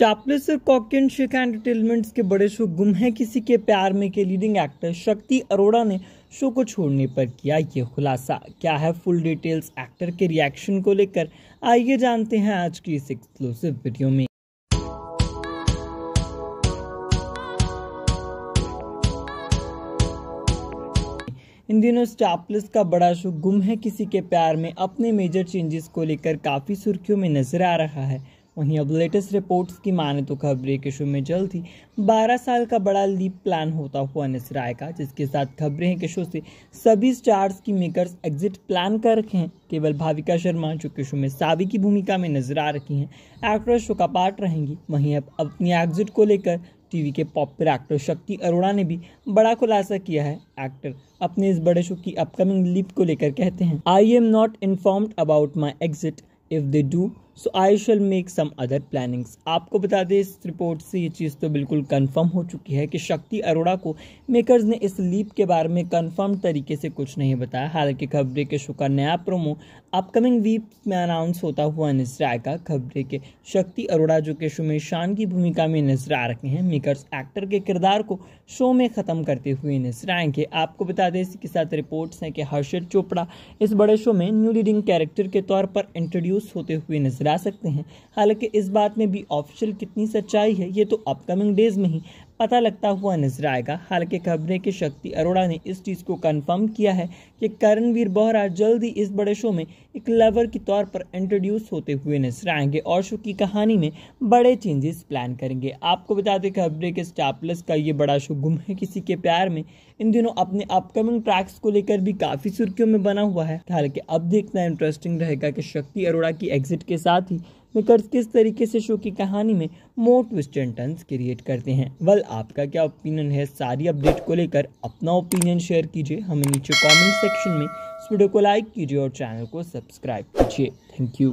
चापलेस और कॉकिन शिखा एंटरटेनमेंट्स के बड़े शो गुम है किसी के प्यार में के लीडिंग एक्टर शक्ति अरोड़ा ने शो को छोड़ने पर किया ये खुलासा क्या है फुल डिटेल्स एक्टर के रिएक्शन को लेकर आइए जानते हैं आज की इस एक्सक्लूसिव वीडियो में इन दिनों स्टापलिस का बड़ा शो गुम है किसी के प्यार में अपने मेजर चेंजेस को लेकर काफी सुर्खियों में नजर आ रहा है वहीं अब लेटेस्ट रिपोर्ट्स की माने तो खबरें के शो में जल्द ही 12 साल का बड़ा लीप प्लान होता हुआ नजर आएगा जिसके साथ खबरें हैं शो से सभी स्टार्स की मेकर्स एग्जिट प्लान कर रखे हैं केवल भाविका शर्मा जो शो में सावी की भूमिका में नजर आ रखी हैं एक्ट्रेस का पार्ट रहेंगी वहीं अब अपनी एग्जिट को लेकर टीवी के पॉपुलर एक्टर शक्ति अरोड़ा ने भी बड़ा खुलासा किया है एक्टर अपने इस बड़े शो की अपकमिंग लीप को लेकर कहते हैं I am not informed about my exit if they do so I shall make some other plannings आपको बता दें इस रिपोर्ट से ये चीज़ तो बिल्कुल कंफर्म हो चुकी है कि शक्ति अरोड़ा को मेकर्स ने इस लीप के बारे में कंफर्म तरीके से कुछ नहीं बताया हालांकि खबरें के शो का नया प्रोमो अपकमिंग वीक में अनाउंस होता हुआ नजर आएगा खबरें के शक्ति अरोड़ा जो कि में शान की भूमिका में नजर आ रखे हैं मेकर्स एक्टर के किरदार को शो में ख़त्म करते हुए नजर आएंगे आपको बता दें इसी के साथ रिपोर्ट्स हैं कि हर्षद चोपड़ा इस बड़े शो में न्यू लीडिंग कैरेक्टर के तौर पर इंट्रोड्यूस होते हुए नजर मुस्करा सकते हैं हालांकि इस बात में भी ऑफिशियल कितनी सच्चाई है ये तो अपकमिंग डेज में ही पता लगता हुआ नजर आएगा हालांकि खबरें की शक्ति अरोड़ा ने इस चीज़ को कंफर्म किया है कि करणवीर बोहरा जल्द ही इस बड़े शो में एक लवर के तौर पर इंट्रोड्यूस होते हुए नजर आएंगे और शो की कहानी में बड़े चेंजेस प्लान करेंगे आपको बता दें खबरें के स्टापलस का ये बड़ा शो गुम है किसी के प्यार में इन दिनों अपने अपकमिंग ट्रैक्स को लेकर भी काफ़ी सुर्खियों में बना हुआ है हालांकि अब देखना इंटरेस्टिंग रहेगा कि शक्ति अरोड़ा की एग्जिट के साथ ही मेकर्स किस तरीके से शो की कहानी में more twist and turns create करते हैं वल आपका क्या ओपिनियन है सारी अपडेट को लेकर अपना ओपिनियन शेयर कीजिए हमें नीचे कमेंट सेक्शन में इस वीडियो को लाइक कीजिए और चैनल को सब्सक्राइब कीजिए थैंक यू